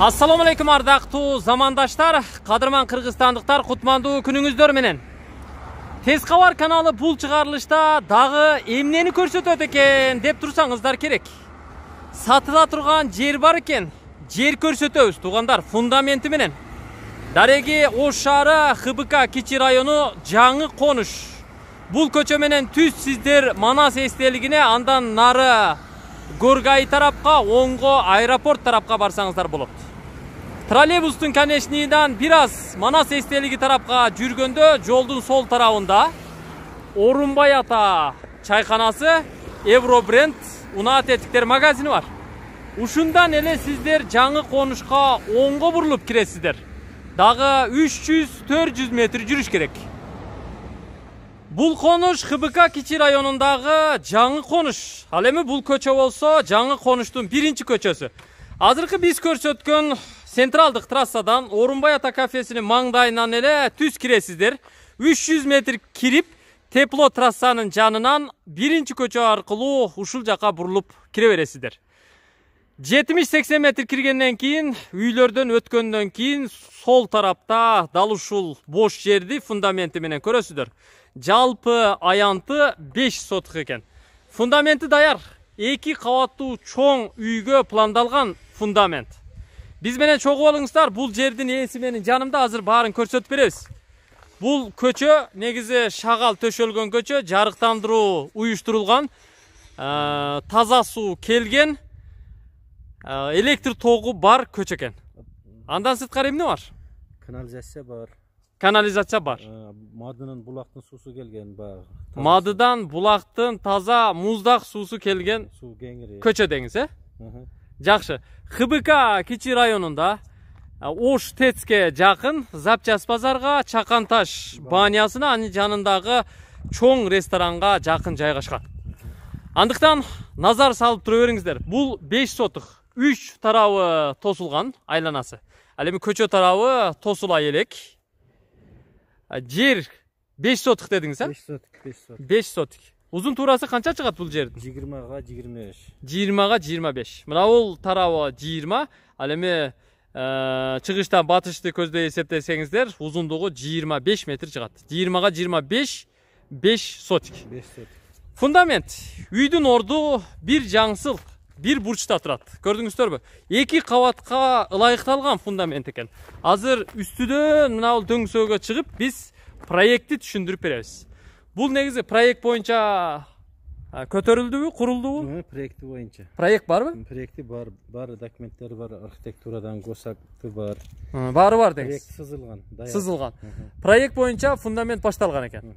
Ассаламу алейкум ардақту замандаштар, қадырман қырғызстандықтар құтманды күніңіздер менен. Тез каналы бұл шығарылышта дағы емнені көрсөтөт экен деп турсаңыздар керек. Сатыла тұрған жер бар екен, жер көрсөтөбүз тұғандар фундаменті менен. Дареги Ош шаары ХБК Кичи району жаңы қоныш. Бұл көчө менен түз сиздер Манас эстелигине андан нары Гургай тарапқа, оңғы аэропорт тарапқа барсаңыздар троллейбустун Троллейбустың бир аз Манас эстелиги тарапқа жүргөндө жолдун сол тарауында орунбай ата чайханасы, Евробренд, унаа тетиктер магазини бар. Ушундан эле сиздер жаңы конушка оңго бурулуп киресиздер. Дагы 300-400 метр жүрүш керек. Бұл қоныш ХБК Кичи районындағы жаңы қоныш. Ал эми бұл көчө болсо, жаңы конуштун биринчи көчөсү. Азыркы биз көрсөткөн централдык трассадан Орунбай ата кафесинин маңдайынан эле түз киресиздер. 300 метр кирип, Тепло трассанын жанынан биринчи көчө аркылуу ушул жака бурулуп кире бересиздер. 70-80 метр кіргеннен кейін үйлерден өткөндөн кейін сол тарапта дал ушул бош жерди фундаменти менен көрөсүздөр жалпы аянты 5 сотық екен фундаменті даяр эки кабаттуу чоң үйгө пландалган фундамент биз менен чогуу болуңуздар бул жердин ээси менин жанымда азыр баарын көрсөтүп беребиз бул көчө негизи шагал төшөлгөн көчө жарықтандыру уюштурулган э, таза суу келген электр тогу бар көчө экен андан сырткары эмне бар канализация бар канализация бар мадынын булактын суусу келген баягы мадыдан булактын таза муздак суусу келген суу кеңири көчө деңиз э жакшы хбк кичи районунда ош тецке жакын запчасть базарга чакан таш банясына анын жанындагы чоң ресторанга жакын жайгашкан андыктан назар салып тура бериңиздер бул беш сотых үч тарабы тосулган айланасы ал эми көчө тарабы тосула элек жер беш сотық дедіңіз а беш сотық беш сотик беш сотық ұзын турасы қанша шығады бұл жердің жиырмаға жиырма беш жиырмаға жиырма беш мына ол тарабы жиырма ал эми шығыштан батышты көздөй эсептесеңиздер ұзындығы жиырма беш метр шығады жиырмаға жиырма беш беш сотик беш сотик фундамент үйдің орды бір жаңсыл бир бурчта турат көрдүңүздөрбү эки кабатка ылайыкталган фундамент экен азыр үстүдөн мынабул дөңсөөгө чыгып биз проектти түшүндүрүп беребиз бул негизи проект боюнча көтөрүлдүбү курулдубу проекти боюнча проект барбы проекти бар баары документтери бар архитектурадан госакты бар баары бар деңиз проект сызылган сызылган проект боюнча фундамент башталган экен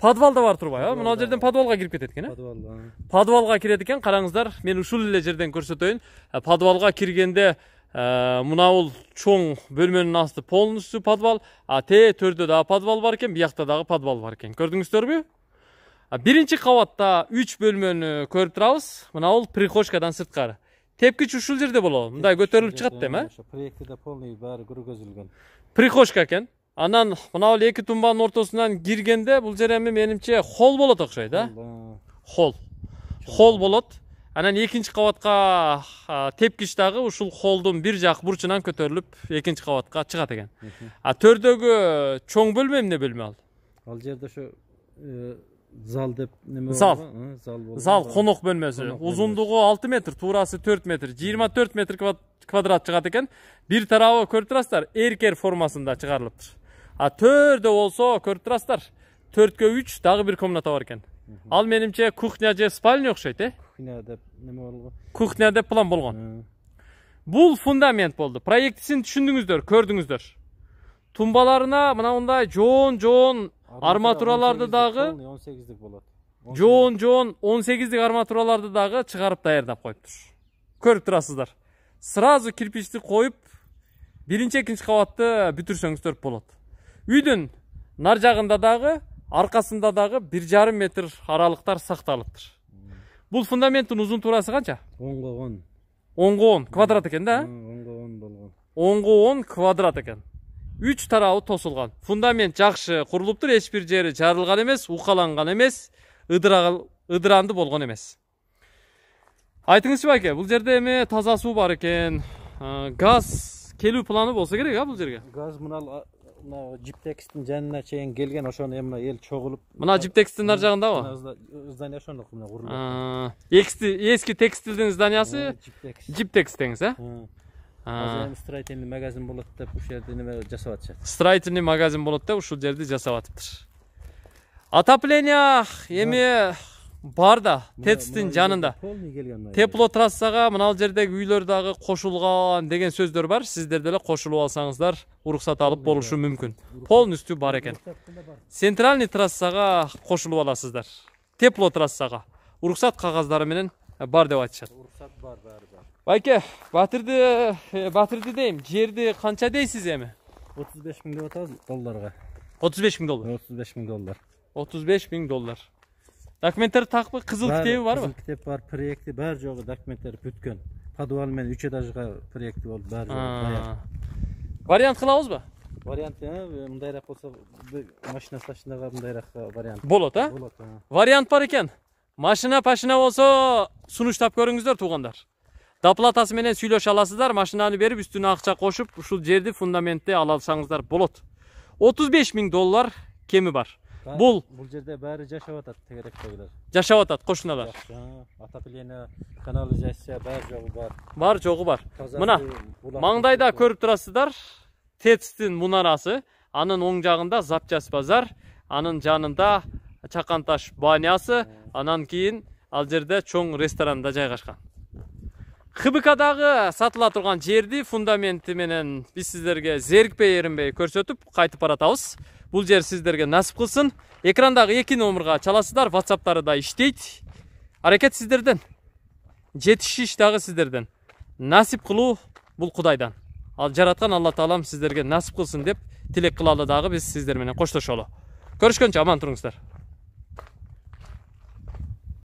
подвалда бар турбайбы а мына жерден подвалга кирип кетет экен э подвалға подвалга кирет экен караңыздар мен ушул эле жерден көрсөтөйүн э, подвалга киргенде э, мынабул чоң бөлмөнүн асты полностью подвал а тээ төрдө дагы подвал бар экен биякта дагы подвал бар экен көрдүңүздөрбү биринчи кабатта үч бөлмөнү көрүп турабыз мынабул прихожкадан сырткары тепкич ушул жерде болобу мындай көтөрүлүп чыгат дейм э проектиде полный баары көргөзүлгөн прихожка экен анан мынау эле эки тумбанын ортосунан киргенде бул жер эми менимче холл болот окшойт а холл холл болот анан экинчи кабатка тепкич дагы ушул холдун бир жак бурчунан көтөрүлүп экинчи кабатка чыгат экен а төрдөгү чоң бөлмө эмне бөлмө ал ал жерде ошо э, зал деп неме зал э, зал зал конок бөлмөсү узундугу алты метр туурасы төрт метр жыйырма төрт метр квадрат чыгат экен бир тарабы көрүп турасыздар эркер формасында чыгарылыптыр а төрдө болсо көрүп турасыздар төрткө үч дагы бир комната бар экен ал менимче кухня же спальня окшойт э кухня деп неме болгон кухня деп план болгон бул фундамент болду проектисин түшүндүңүздөр көрдүңүздөр тумбаларына мындай жоон жоон арматураларды дагы он сегиздик болот жоон жоон он сегиздик арматураларды дагы чыгарып даярдап коюптур көрүп турасыздар сразу кирпичти коюп биринчи экинчи кабатты бүтүрсөңүздөр болот Үйдің нар жағында дағы, арқасында дағы 1,5 метр аралықтар сақталыптыр. Бұл фундаменттің ұзын турасы қанша? 10х10. 10х10 квадрат екен да? 10х10 болған. 10х10 квадрат екен. Үш тарабы тосылған. Фундамент жақсы құрылыптыр, ешбір жері жарылған емес, ұқаланған емес, ұдыранды болған емес. Айтыңыз ба, ке? бұл жерде әме таза су бар екен. Ә, газ келу планы болса керек, а, бұл жерге. Газ мына мына жиптекстің жанына чейин келген ошону эми мына эл чогулуп мына жиптекстин ар жагындабы здание ошондо мына курулуп эски текстилдин зданиясы жиптекс деңиз э азыр эми строительный магазин болот деп ушул жерде неме жасап атышат строительный магазин болот деп ушул жерди жасап атыптыр отопление эми бар да тэцтин жанында трассага мынал жердеги үйлөр дагы кошулган деген сөздөр бар сиздер деле кошулуп алсаңыздар уруксат алып болушу мүмкүн полностью бар экен центральный трассага кошулуп аласыздар теплотрассага уруксат кагаздары менен э, бар деп айтышат уруксат бар баары бар байке батырды э, батирди дейм жерди канча дейсиз эми отуз беш миң деп атабыз долларга отуз беш миң доллар отуз беш миң доллар отуз беш миң доллар документтер тақпы қызыл кітебі бар ба қызыл кітеп бар проекті бәрі жоғы документтер бүткен подвал мен үш этажға проекті болды бәрі даяр вариант қыламыз ба вариант мындайраак болса машина сашындаға мындайраак вариант болот а болот вариант бар екен машина пашина болсо сунуштап көріңіздер туғандар доплатасы менен сүйлөшө аласыздар машинаны берип үстүнө акча кошуп ушул жерди фундаментте ала алсаңыздар болот отуз беш миң доллар кеми бар бұл бұл жерде бәрі жашап жатады тегеректегілер жашап жатады қошыналар отопление канализация бар жоғы бар бар жоғы бар мына маңдайда көріп тұрасыздар тецтин мұнарасы анын оң жағында запчасть базар анын жанында Чақанташ банясы анан кейін ал жерде чоң ресторан да жайгашкан хбкдагы сатыла турган жерди фундаменти менен биз сиздерге зерикпей ерінбей көрсөтүп кайтып баратабыз бұл жер сіздерге насып қылсын экрандағы екі номерға чаласыздар ватсаптары да іштейт. Арекет сіздерден жетіш дагы сіздерден Насып қылу бұл құдайдан ал жаратқан алла тағалам сіздерге насып қылсын деп тілек қылалы дағы біз сіздерменен қошташалы көрішкенше аман тұрыңыздар